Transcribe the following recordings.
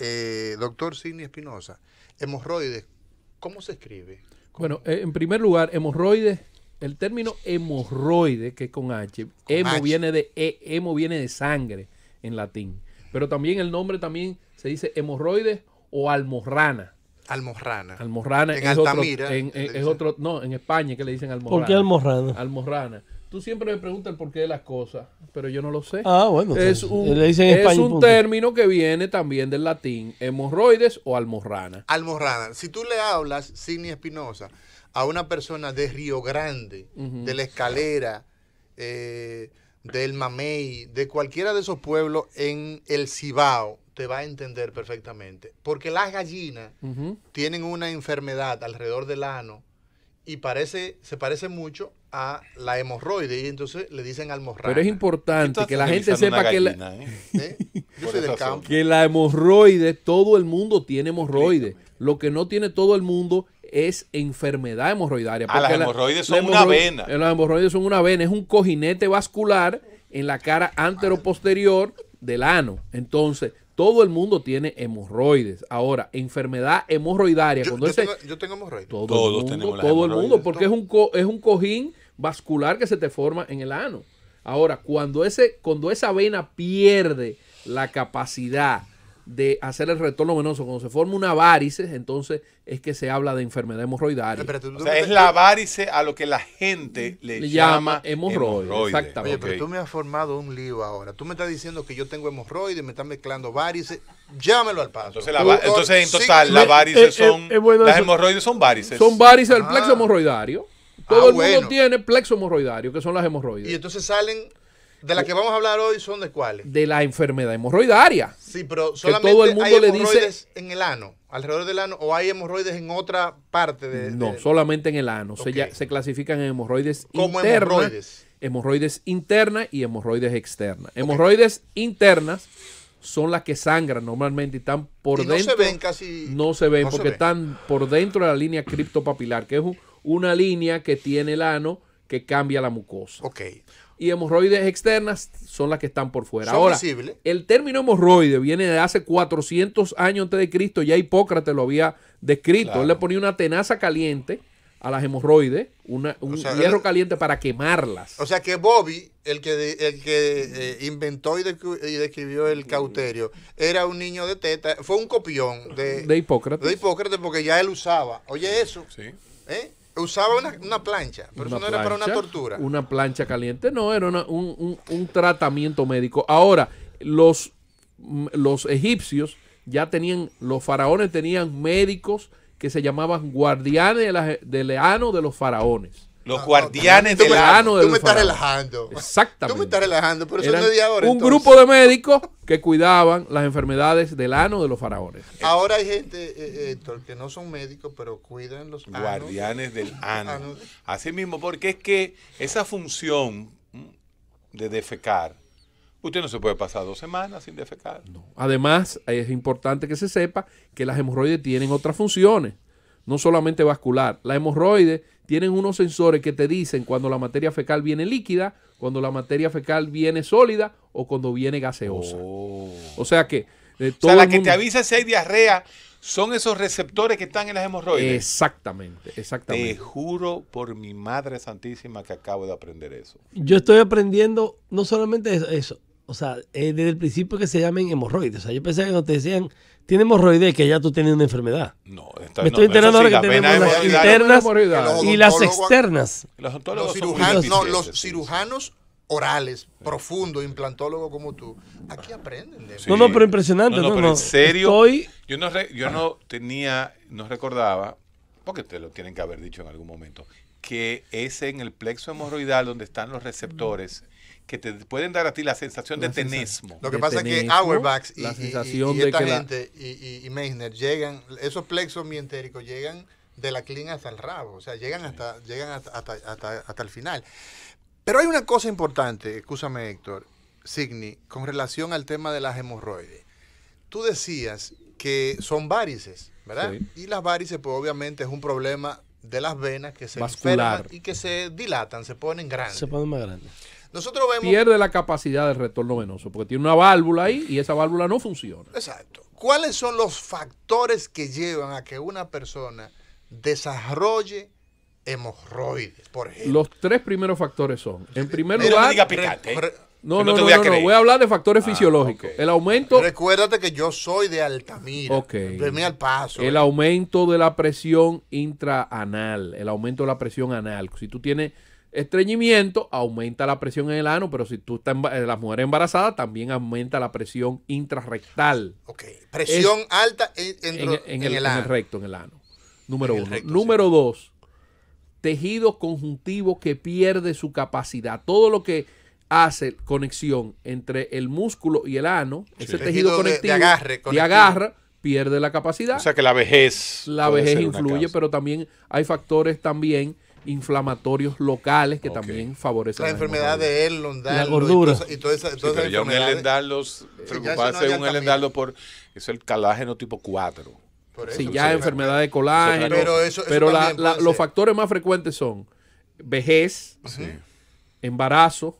Eh, doctor Sidney Espinosa, hemorroides, ¿cómo se escribe? Bueno, eh, en primer lugar, hemorroides, el término hemorroide, que es con H, hemo, Viene de, e, viene de sangre en latín, pero también el nombre también se dice hemorroides o almorrana. Almorrana. Almorrana en Altamira. no, en España que le dicen almorrana. ¿Por qué almorrana? Almorrana. Tú siempre me preguntas el porqué de las cosas, pero yo no lo sé. Ah, bueno. Es un, término que viene también del latín, hemorroides o almorrana. Almorrana. Si tú le hablas, Sidney Espinosa, a una persona de Río Grande, de la Escalera, eh, del Mamey, de cualquiera de esos pueblos en el Cibao, te va a entender perfectamente. Porque las gallinas tienen una enfermedad alrededor del ano y parece, se parece mucho a la hemorroide y entonces le dicen almorrana. Pero es importante que la gente sepa que la... ¿eh? ¿Eh? Que la hemorroide, todo el mundo tiene hemorroide. Lo que no tiene todo el mundo es enfermedad hemorroidaria. Ah, porque ah, las hemorroides son una vena. Las hemorroides son una vena, es un cojinete vascular en la cara anteroposterior del ano. Entonces, todo el mundo tiene hemorroides. Ahora, enfermedad hemorroidaria. Yo, tengo, hemorroides. Todo Todos el mundo, tenemos Todo el mundo, porque es un, es un cojín vascular que se te forma en el ano. Ahora, cuando, ese, cuando esa vena pierde la capacidad de hacer el retorno venoso. Cuando se forma una varices, entonces es que se habla de enfermedad hemorroidaria. o sea, es la varice a lo que la gente le, llama, hemorroide. Exactamente. Oye, pero tú me has formado un lío ahora. Tú me estás diciendo que yo tengo hemorroides, me estás mezclando varices. Llámelo al paso. Entonces, la, entonces en total, las eh, varices eh, eh, son. las hemorroides son varices. Son varices del ah. plexo hemorroidario. Ah, Todo el mundo tiene plexo hemorroidario, que son las hemorroides. Y entonces salen ¿De las que vamos a hablar hoy son de cuáles? De la enfermedad hemorroidaria. Sí, pero solamente todo el mundo hay hemorroides en el ano, alrededor del ano, o hay hemorroides en otra parte de... No, solamente en el ano. Se, clasifican en hemorroides internas, hemorroides. internas y hemorroides externas. Hemorroides internas son las que sangran normalmente y están por dentro. No se ven casi. No se ven porque están por dentro de la línea criptopapilar, que es una línea que tiene el ano que cambia la mucosa. Ok y hemorroides externas son las que están por fuera. Ahora, el término hemorroide viene de hace 400 años antes de Cristo, ya Hipócrates lo había descrito. Él le ponía una tenaza caliente a las hemorroides, un hierro caliente para quemarlas. O sea que Bobby, el que, el que eh, inventó y, describió el cauterio, era un niño de teta, fue un copión de, de Hipócrates. De Hipócrates porque ya él usaba. Oye eso. Sí. ¿Eh? Usaba una, plancha, pero eso no era para una tortura. Una plancha caliente, no, era un, tratamiento médico. Ahora, los, los egipcios ya tenían, los faraones tenían médicos que se llamaban guardianes del de leano de los faraones. Los ah, guardianes del ano. Del tú me estás relajando. Exactamente. me relajando, pero Un grupo de médicos que cuidaban las enfermedades del ano de los faraones. Ahora hay gente, eh, eh, que no son médicos, pero cuidan los guardianes del ano. Así mismo, porque es que esa función de defecar, usted no se puede pasar dos semanas sin defecar. No. Además, es importante que se sepa que las hemorroides tienen otras funciones, no solamente vascular. La hemorroide tienen unos sensores que te dicen cuando la materia fecal viene líquida, cuando la materia fecal viene sólida o cuando viene gaseosa. Oh. O sea que... Eh, o sea, la que te avisa si hay diarrea son esos receptores que están en las hemorroides. Exactamente, exactamente. Te juro por mi Madre Santísima que acabo de aprender eso. Yo estoy aprendiendo no solamente eso o sea, desde el principio que se llamen hemorroides. O sea, yo pensé que cuando te decían, tiene hemorroides, que ya tú tienes una enfermedad. No, Me estoy enterando ahora que tenemos las internas y las externas. Los, cirujanos, orales, profundos implantólogos como tú, aquí aprenden. De eso. No, no, pero impresionante. No, pero en serio, estoy... yo, no yo no tenía, no recordaba, porque te lo tienen que haber dicho en algún momento, que es en el plexo hemorroidal donde están los receptores que te pueden dar a ti la sensación de tenesmo. Lo que pasa es que Auerbach y, y, Meissner llegan, esos plexos mientéricos llegan de la clínica hasta el rabo, o sea, llegan hasta, llegan hasta, hasta, hasta, el final. Pero hay una cosa importante, escúchame Héctor, Signi, con relación al tema de las hemorroides. Tú decías que son varices, ¿verdad? Y las varices, pues obviamente es un problema de las venas que se Vascular. y que se dilatan, se ponen grandes. Se ponen más grandes. Nosotros vemos... Pierde la capacidad del retorno venoso, porque tiene una válvula ahí y esa válvula no funciona. Exacto. ¿Cuáles son los factores que llevan a que una persona desarrolle hemorroides, por ejemplo? Los tres primeros factores son, en primer lugar... No diga picante, ¿eh? No, no, voy, a hablar de factores ah, fisiológicos. El aumento. Recuérdate que yo soy de Altamira. Ok. al paso. El ¿eh? aumento de la presión intraanal. El aumento de la presión anal. Si tú tienes estreñimiento, aumenta la presión en el ano, pero si tú estás eh, la mujer embarazada, también aumenta la presión intrarrectal. Ok, presión alta en, el, recto, en el ano. Número uno. Número dos, tejido conjuntivo que pierde su capacidad. Todo lo que hace conexión entre el músculo y el ano, ese tejido, conectivo, de, agarre, agarra, pierde la capacidad. O sea que la vejez. La vejez influye, pero también hay factores también inflamatorios locales que también favorecen la, enfermedad de él, la gordura y, ya un preocuparse un por es el calágeno tipo 4. Si ya enfermedad de colágeno, pero, los factores más frecuentes son vejez, embarazo,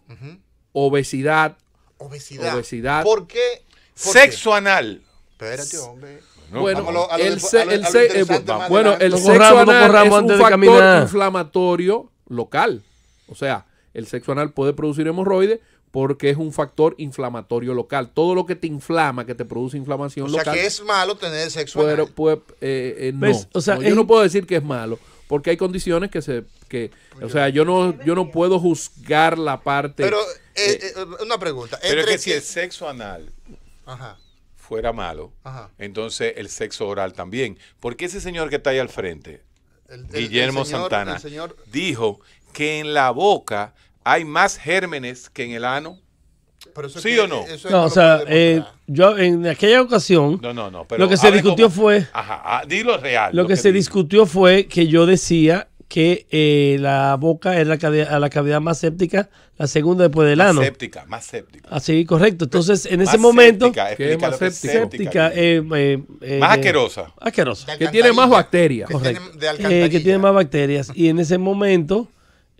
obesidad, obesidad, obesidad, sexo anal. Espérate, hombre. Bueno, el, eh, sexo anal es un factor inflamatorio local. O sea, el sexo anal puede producir hemorroides porque es un factor inflamatorio local. Todo lo que te inflama, que te produce inflamación local. O sea, que es malo tener sexo anal. Eh, eh, no, pues, o sea, yo no puedo decir que es malo porque hay condiciones que se que o sea yo no yo no puedo juzgar la parte pero una pregunta pero es que si el sexo anal Ajá fuera malo, entonces el sexo oral también. Porque ese señor que está ahí al frente, Guillermo Santana, dijo que en la boca hay más gérmenes que en el ano. Pero ¿Sí o no? no, o sea, eh, yo en aquella ocasión, no, no, no, lo que se discutió fue... Ajá, ah, dilo real. Lo, que, se discutió fue que yo decía que eh, la boca es la cavidad, la cavidad más séptica, la segunda después del más ano. Séptica, más séptica. Así, ah, correcto. Entonces, en ese momento. Séptica, más séptica. Eh, eh, más asquerosa. Asquerosa. Que tiene más bacterias. Que correcto. Tiene, que tiene más bacterias. Y en ese momento.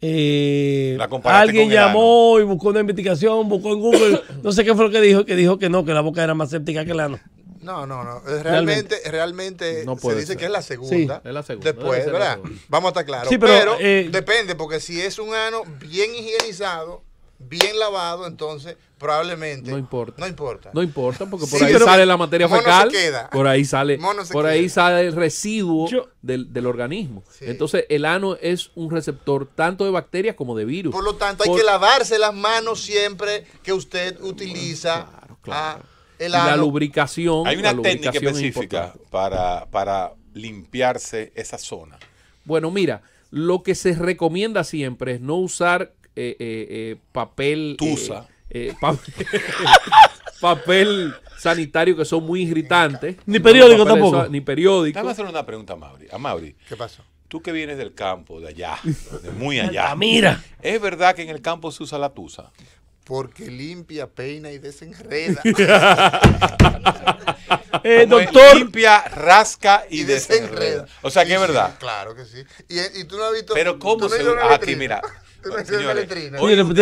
Eh, alguien llamó y buscó una investigación, buscó en Google, no sé qué fue lo que dijo, que dijo que no, que la boca era más séptica que el ano. No, no, no. Realmente, realmente, se dice que es la segunda. es la segunda. Después, ¿verdad? Vamos a estar claros. pero, eh, depende, porque si es un ano bien higienizado, bien lavado, entonces probablemente. No importa. No importa. No importa, porque por ahí sale la materia fecal. Por ahí sale. por ahí sale el residuo del, organismo. Entonces, el ano es un receptor tanto de bacterias como de virus. Por lo tanto, hay que lavarse las manos siempre que usted utiliza. Claro, claro la lubricación. Hay una técnica específica para, para limpiarse esa zona. Bueno, mira, lo que se recomienda siempre es no usar eh, eh, eh, papel. Tusa. papel sanitario que son muy irritantes. Ni periódico tampoco. ni periódico. Déjame hacer una pregunta a Mauri. A Mauri. ¿Qué pasó? Tú que vienes del campo, de allá, de muy allá. mira. ¿Es verdad que en el campo se usa la tusa? porque limpia, peina y desenreda. eh, doctor. Limpia, rasca y, desenreda. O sea que es verdad. claro que sí. Y, tú no has visto. Pero, ¿cómo se.? a ah, aquí, mira. Vamos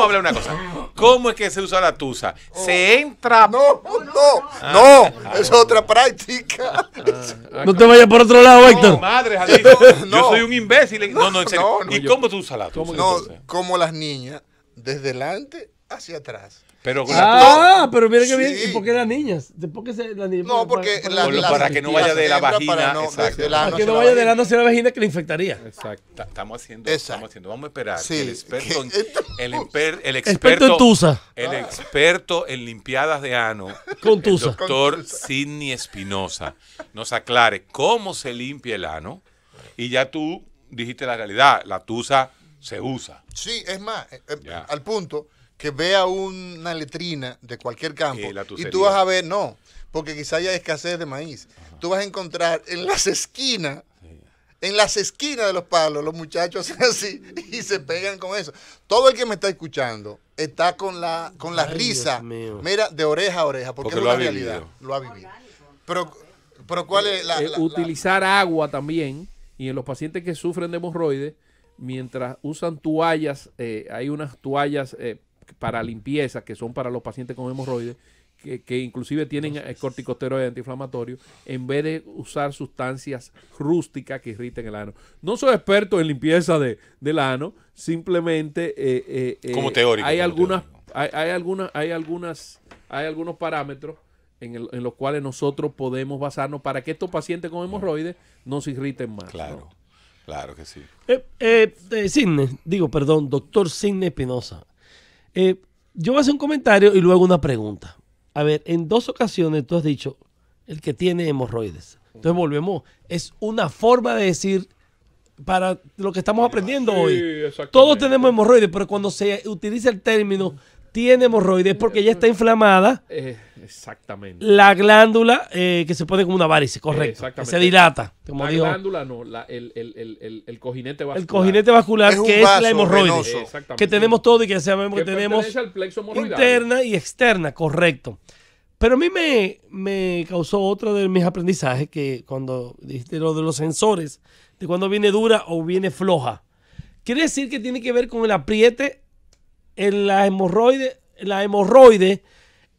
a hablar una cosa. ¿Cómo es que se usa la tusa? Oh. Se entra. No, no, no. Ah. Ah. es otra práctica. Ah, no te vayas por otro lado, Héctor. No, Yo soy un imbécil. No, no, ¿Y cómo se usa la tusa? como las niñas, desde delante hacia atrás. Pero ah, pero miren que bien. ¿Y por qué las niñas? ¿Por se, las niñas? No, porque la, para que no vaya de la vagina. Para, para que no vaya de la hacia la vagina que le infectaría. Exacto. Estamos haciendo, estamos haciendo. Vamos a esperar. El experto, en, el, el experto, en El ah. limpiadas de ano. Con Tusa. El doctor Sidney Espinosa nos aclare cómo se limpia el ano. Y ya tú dijiste la realidad. La Tusa se usa. Sí, es más, eh, eh, al punto que vea una letrina de cualquier campo eh, y tú vas a ver, no, porque quizá haya escasez de maíz. Tú vas a encontrar en las esquinas, en las esquinas de los palos, los muchachos hacen así y se pegan con eso. Todo el que me está escuchando está con la, con la risa, mira, de oreja a oreja, porque, es lo realidad, lo ha vivido. Pero, pero ¿cuál es eh, Utilizar agua también, y en los pacientes que sufren de hemorroides, mientras usan toallas, eh, hay unas toallas para limpieza, que son para los pacientes con hemorroides, que, inclusive tienen eh, corticosteroides antiinflamatorio, en vez de usar sustancias rústicas que irriten el ano. No soy experto en limpieza de, del ano, simplemente... Eh, eh, como teórico. Hay algunas... Hay, hay, algunas, hay, algunas, hay algunos parámetros en, el, en, los cuales nosotros podemos basarnos para que estos pacientes con hemorroides no se irriten más. Claro, claro que sí. Eh, digo, perdón, doctor Sidney Espinosa. Eh, yo voy a hacer un comentario y luego una pregunta. A ver, en dos ocasiones tú has dicho el que tiene hemorroides. Entonces volvemos. Es una forma de decir para lo que estamos aprendiendo hoy. Todos tenemos hemorroides, pero cuando se utiliza el término tiene hemorroides porque ya está inflamada. Eh, exactamente. La glándula eh, que se pone como una varice, correcto. se dilata. la glándula no, el, cojinete vascular. El cojinete vascular que es la hemorroides. Que tenemos todo y que sabemos que, tenemos interna y externa, correcto. Pero a mí me, me causó otro de mis aprendizajes que cuando dijiste lo de los sensores, de cuando viene dura o viene floja. Quiere decir que tiene que ver con el apriete en la hemorroide, la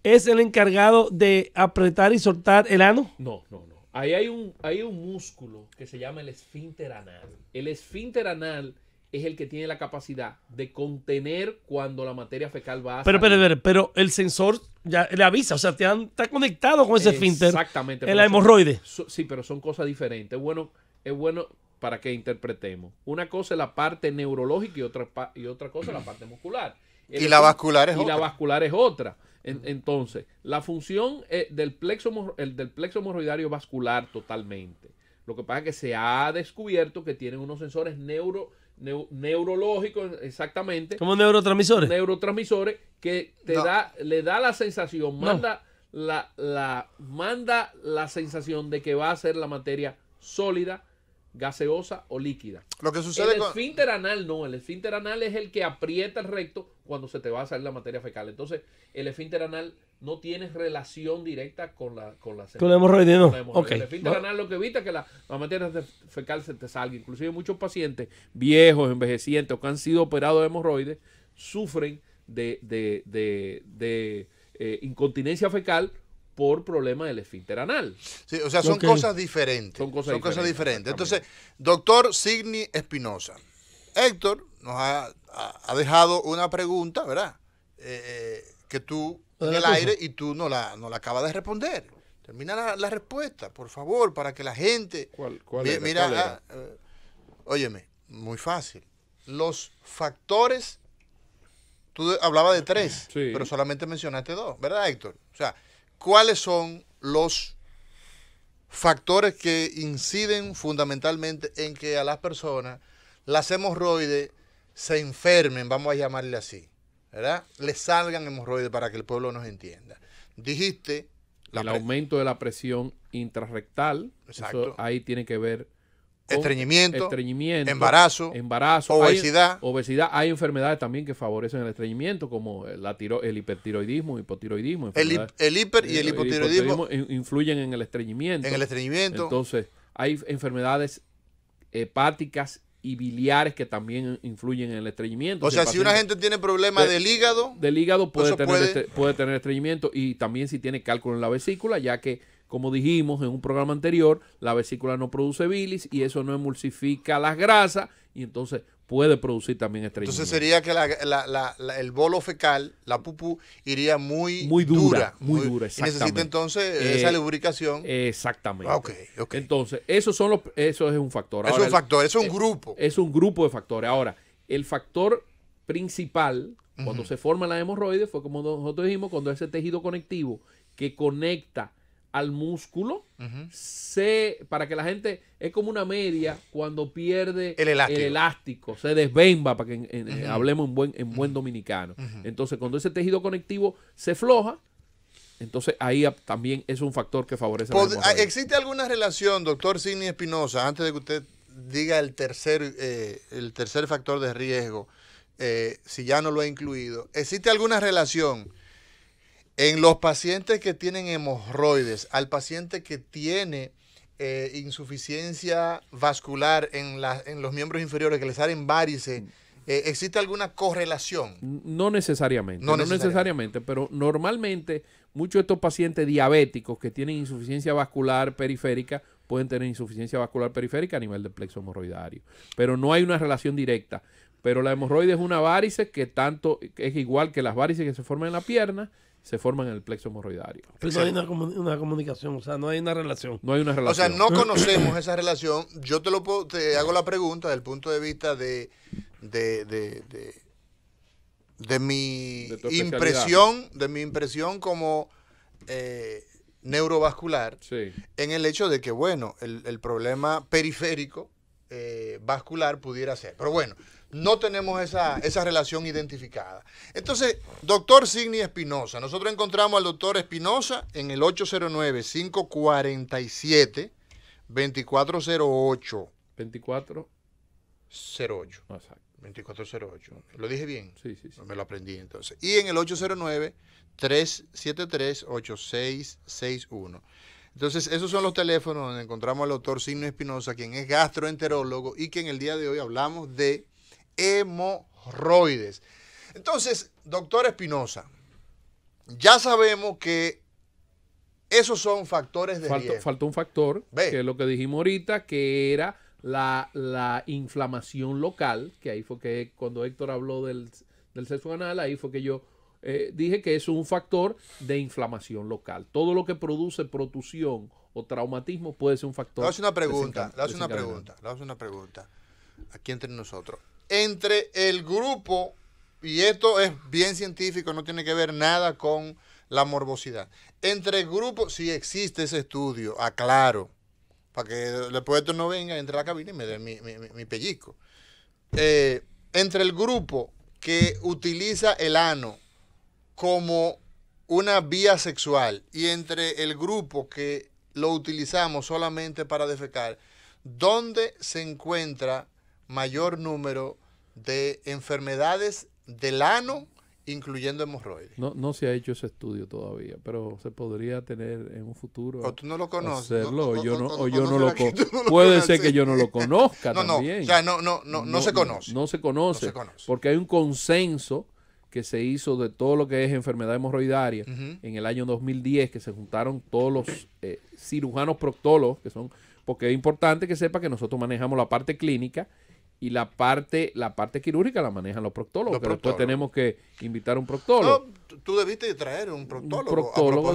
es el encargado de apretar y soltar el ano? No, no, no. Ahí hay un, hay un músculo que se llama el esfínter anal. El esfínter anal es el que tiene la capacidad de contener cuando la materia fecal va a. Pero, pero, pero, pero el sensor ya le avisa, o sea, está conectado con ese esfínter. Exactamente. En la hemorroide. sí, pero son cosas diferentes. Bueno, es bueno para que interpretemos. Una cosa es la parte neurológica y otra, y otra cosa es la parte muscular y la vascular es otra. la vascular es otra. entonces, la función eh, del, plexo, el del plexo vascular totalmente. Lo que pasa es que se ha descubierto que tienen unos sensores neurológicos, exactamente. ¿Cómo neurotransmisores? Neurotransmisores que te da, le da la sensación, manda, la, manda la sensación de que va a ser la materia sólida gaseosa o líquida. Lo que sucede el esfínter anal no, el esfínter anal es el que aprieta el recto cuando se te va a salir la materia fecal. Entonces, el esfínter anal no tiene relación directa con la con la, ¿Con la hemorroide. No? El esfínter anal lo que evita que la, materia fecal se te salga. Inclusive muchos pacientes viejos, envejecientes o que han sido operados de hemorroides sufren de, de, de, eh, incontinencia fecal por problema del esfínter anal. o sea, son cosas diferentes. Son cosas diferentes. Entonces, doctor Signi Espinosa, Héctor nos ha, ha, dejado una pregunta, ¿verdad? Eh, que tú en el aire y tú no la, no la acabas de responder. Termina la, respuesta, por favor, para que la gente... ¿Cuál, cuál era, mira, ah, eh, óyeme, muy fácil. Los factores, tú hablabas de tres, pero solamente mencionaste dos, ¿verdad, Héctor? O sea, cuáles son los factores que inciden fundamentalmente en que a las personas las hemorroides se enfermen, vamos a llamarle así, ¿verdad? Le salgan hemorroides para que el pueblo nos entienda. Dijiste... el aumento de la presión intrarrectal, Exacto. Eso ahí tiene que ver Estreñimiento, embarazo, embarazo obesidad. Hay, obesidad. Hay enfermedades también que favorecen el estreñimiento, como la tiro, el hipertiroidismo, hipotiroidismo. El, el, hiper y el eh, hipotiroidismo, influyen en el estreñimiento. En el estreñimiento. Entonces, hay enfermedades hepáticas y biliares que también influyen en el estreñimiento. O sea, si una gente tiene problemas del hígado. Del hígado puede tener, este, puede tener estreñimiento y también si tiene cálculo en la vesícula, ya que como dijimos en un programa anterior, la vesícula no produce bilis y eso no emulsifica las grasas y entonces puede producir también estreñimiento. Entonces sería que el bolo fecal, la pupú, iría muy, dura, Muy dura, exactamente. necesita entonces eh, esa lubricación. Exactamente. Ah, entonces, esos son los, eso es un factor. es un factor, es un eh, grupo. Es, un grupo de factores. Ahora, el factor principal, cuando se forman la hemorroides fue como nosotros dijimos, cuando ese tejido conectivo que conecta al músculo se, para que la gente es como una media cuando pierde el elástico, se desbemba para que hablemos en buen, en buen dominicano. Entonces, cuando ese tejido conectivo se floja, entonces ahí también es un factor que favorece. Ah, ¿Existe alguna relación, doctor Sidney Espinosa, antes de que usted diga el tercer, eh, el tercer factor de riesgo, eh, si ya no lo ha incluido, ¿existe alguna relación en los pacientes que tienen hemorroides, al paciente que tiene eh, insuficiencia vascular en, en, los miembros inferiores, que le salen varices, mm. eh, ¿existe alguna correlación? No necesariamente, no, necesariamente. necesariamente, pero normalmente muchos de estos pacientes diabéticos que tienen insuficiencia vascular periférica pueden tener insuficiencia vascular periférica a nivel del plexo hemorroidario, pero no hay una relación directa. Pero la hemorroide es una varice que tanto es igual que las varices que se forman en la pierna, se forman en el plexo hemorroidario. Pero no hay una, comunicación, o sea, no hay una relación. No hay una relación. O sea, no conocemos esa relación. Yo te lo te hago la pregunta desde el punto de vista de, de, mi impresión, de mi impresión como eh, neurovascular, en el hecho de que, bueno, el, problema periférico eh, vascular pudiera ser. Pero bueno, no tenemos esa, relación identificada. Entonces, doctor Signi Espinosa, nosotros encontramos al doctor Espinosa en el 809-547-2408. 2408. Exacto. 2408. ¿Lo dije bien? Sí, sí, sí. Me lo aprendí entonces. Y en el 809-373-8661. Entonces, esos son los teléfonos donde encontramos al doctor Signo Espinosa, quien es gastroenterólogo y que en el día de hoy hablamos de hemorroides. Entonces, doctor Espinosa, ya sabemos que esos son factores de falta un factor, que es lo que dijimos ahorita, que era la, inflamación local, que ahí fue que cuando Héctor habló del, sexo anal, ahí fue que yo eh, dije que es un factor de inflamación local. Todo lo que produce protusión o traumatismo puede ser un factor. Le hace una pregunta, le hace una pregunta, le hace una pregunta. Aquí entre nosotros entre el grupo, y esto es bien científico, no tiene que ver nada con la morbosidad, entre el grupo, si existe ese estudio, aclaro, para que después esto no venga, entre la cabina y me dé mi, pellizco. Eh, entre el grupo que utiliza el ano como una vía sexual y entre el grupo que lo utilizamos solamente para defecar, ¿dónde se encuentra mayor número de enfermedades del ano, incluyendo hemorroides. No, no se ha hecho ese estudio todavía, pero se podría tener en un futuro. O tú no lo conoces. yo no, yo no lo Puede ser que yo no lo conozca no, No, o sea, no, no, se conoce. No, se conoce. Porque hay un consenso que se hizo de todo lo que es enfermedad hemorroidaria en el año 2010, que se juntaron todos los eh, cirujanos proctólogos, que son, porque es importante que sepa que nosotros manejamos la parte clínica y la parte la parte quirúrgica la manejan los proctólogos, pero después tenemos que invitar a un proctólogo. No, tú debiste traer un proctólogo. proctólogo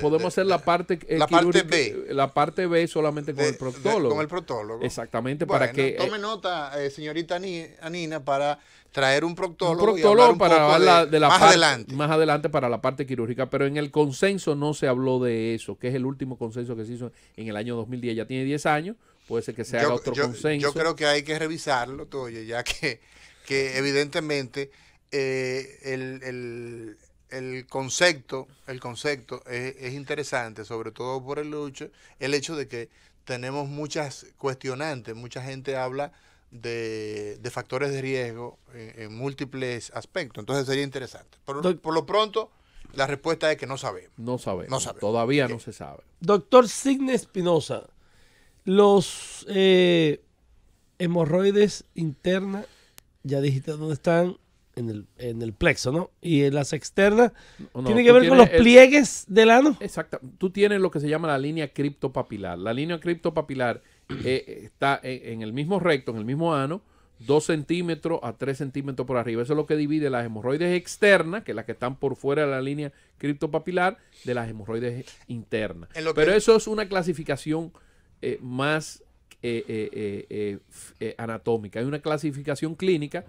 podemos hacer la parte eh, la parte B, eh, la parte B solamente con el proctólogo. con el proctólogo. Exactamente para que eh, tome nota señorita Anina para traer un proctólogo, un proctólogo para la, de, la más adelante. Más adelante para la parte quirúrgica, pero en el consenso no se habló de eso, que es el último consenso que se hizo en el año 2010, ya tiene 10 años puede ser que sea haga otro consenso. Yo creo que hay que revisarlo, ya que, que evidentemente eh, el, el, concepto, el concepto es, es, interesante, sobre todo por el hecho, el hecho de que tenemos muchas cuestionantes, mucha gente habla de, de factores de riesgo en, múltiples aspectos, entonces sería interesante. por, por lo pronto... La respuesta es que no sabemos. No sabemos. Todavía eh, no se sabe. Doctor Signe Espinosa, los eh, hemorroides internas, ya dijiste dónde están, en el, plexo, ¿no? Y las externas, tiene que ver con los pliegues del ano. Exacto. Tú tienes lo que se llama la línea criptopapilar. La línea criptopapilar eh, está en, el mismo recto, en el mismo ano, 2 centímetros a 3 centímetros por arriba. Eso es lo que divide las hemorroides externas, que es las que están por fuera de la línea criptopapilar, de las hemorroides internas. Pero eso es una clasificación eh, más eh, eh, anatómica. Hay una clasificación clínica